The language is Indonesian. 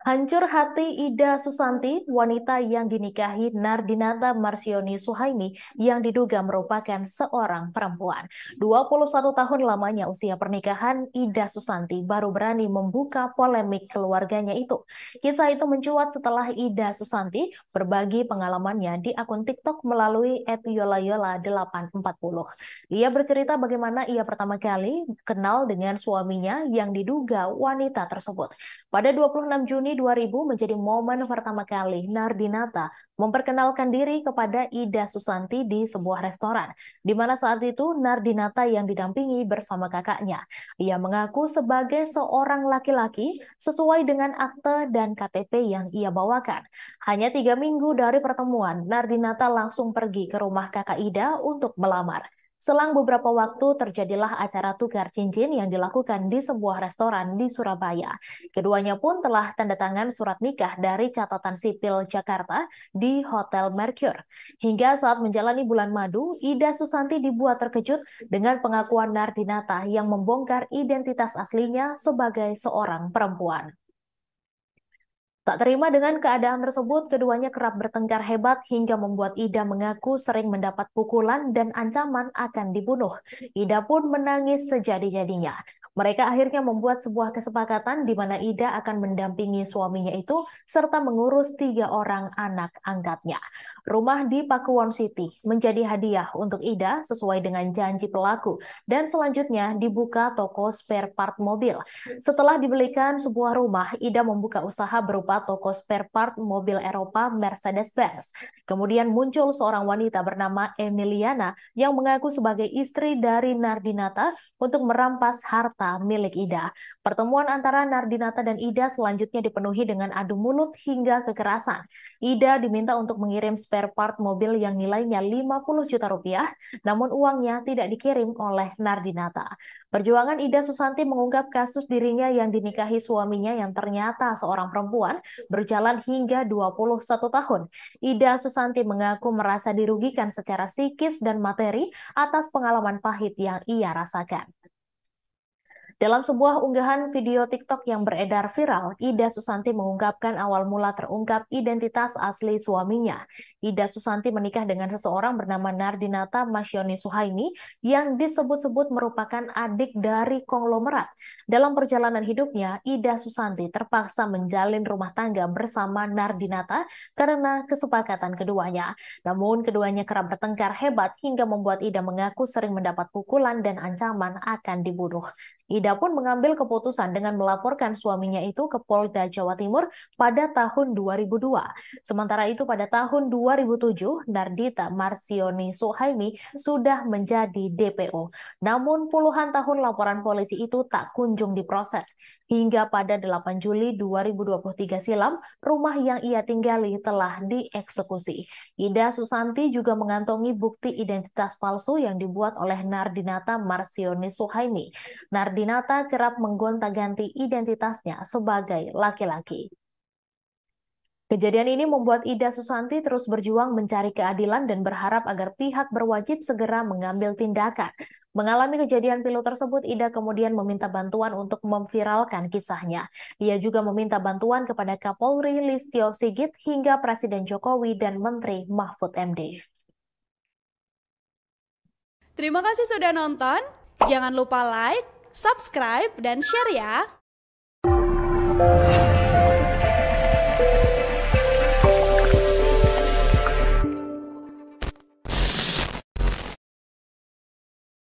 Hancur hati Ida Susanti, wanita yang dinikahi Nardinata Marsioni Suhaimi yang diduga merupakan seorang perempuan. 21 tahun lamanya usia pernikahan, Ida Susanti baru berani membuka polemik keluarganya itu. Kisah itu mencuat setelah Ida Susanti berbagi pengalamannya di akun TikTok melalui @yolayola840. Ia bercerita bagaimana ia pertama kali kenal dengan suaminya yang diduga wanita tersebut. Pada 26 Juni Juni 2000 menjadi momen pertama kali Nardinata memperkenalkan diri kepada Ida Susanti di sebuah restoran, di mana saat itu Nardinata yang didampingi bersama kakaknya. Ia mengaku sebagai seorang laki-laki sesuai dengan akte dan KTP yang ia bawakan. Hanya tiga minggu dari pertemuan, Nardinata langsung pergi ke rumah kakak Ida untuk melamar. Selang beberapa waktu terjadilah acara tukar cincin yang dilakukan di sebuah restoran di Surabaya. Keduanya pun telah tanda tangan surat nikah dari catatan sipil Jakarta di Hotel Mercure. Hingga saat menjalani bulan madu, Ida Susanti dibuat terkejut dengan pengakuan Nardinata yang membongkar identitas aslinya sebagai seorang perempuan. Tak terima dengan keadaan tersebut, keduanya kerap bertengkar hebat hingga membuat Ida mengaku sering mendapat pukulan dan ancaman akan dibunuh. Ida pun menangis sejadi-jadinya. Mereka akhirnya membuat sebuah kesepakatan di mana Ida akan mendampingi suaminya itu serta mengurus tiga orang anak angkatnya. Rumah di Pakuwon City menjadi hadiah untuk Ida sesuai dengan janji pelaku dan selanjutnya dibuka toko spare part mobil. Setelah dibelikan sebuah rumah, Ida membuka usaha berupa toko spare part mobil Eropa Mercedes-Benz. Kemudian muncul seorang wanita bernama Emiliana yang mengaku sebagai istri dari Nardinata untuk merampas harta milik Ida. Pertemuan antara Nardinata dan Ida selanjutnya dipenuhi dengan adu mulut hingga kekerasan. Ida diminta untuk mengirim spare part mobil yang nilainya 50 juta rupiah, namun uangnya tidak dikirim oleh Nardinata. Perjuangan Ida Susanti mengungkap kasus dirinya yang dinikahi suaminya yang ternyata seorang perempuan berjalan hingga 21 tahun. Ida Susanti mengaku merasa dirugikan secara psikis dan materi atas pengalaman pahit yang ia rasakan. Dalam sebuah unggahan video TikTok yang beredar viral, Ida Susanti mengungkapkan awal mula terungkap identitas asli suaminya. Ida Susanti menikah dengan seseorang bernama Nardinata Masyoni Suhaini yang disebut-sebut merupakan adik dari konglomerat. Dalam perjalanan hidupnya, Ida Susanti terpaksa menjalin rumah tangga bersama Nardinata karena kesepakatan keduanya. Namun keduanya kerap bertengkar hebat hingga membuat Ida mengaku sering mendapat pukulan dan ancaman akan dibunuh. Ida pun mengambil keputusan dengan melaporkan suaminya itu ke Polda Jawa Timur pada tahun 2002. Sementara itu pada tahun 2007, Nardita Marsioni Suhaimi sudah menjadi DPO. Namun puluhan tahun laporan polisi itu tak kunjung diproses. Hingga pada 8 Juli 2023 silam, rumah yang ia tinggali telah dieksekusi. Ida Susanti juga mengantongi bukti identitas palsu yang dibuat oleh Nardinata Marsioni Suhaimi. Nardinata kerap menggonta-ganti identitasnya sebagai laki-laki. Kejadian ini membuat Ida Susanti terus berjuang mencari keadilan dan berharap agar pihak berwajib segera mengambil tindakan. Mengalami kejadian pilu tersebut, Ida kemudian meminta bantuan untuk memviralkan kisahnya. Ia juga meminta bantuan kepada Kapolri Listio Sigit hingga Presiden Jokowi dan Menteri Mahfud MD. Terima kasih sudah nonton. Jangan lupa like, subscribe, dan share ya.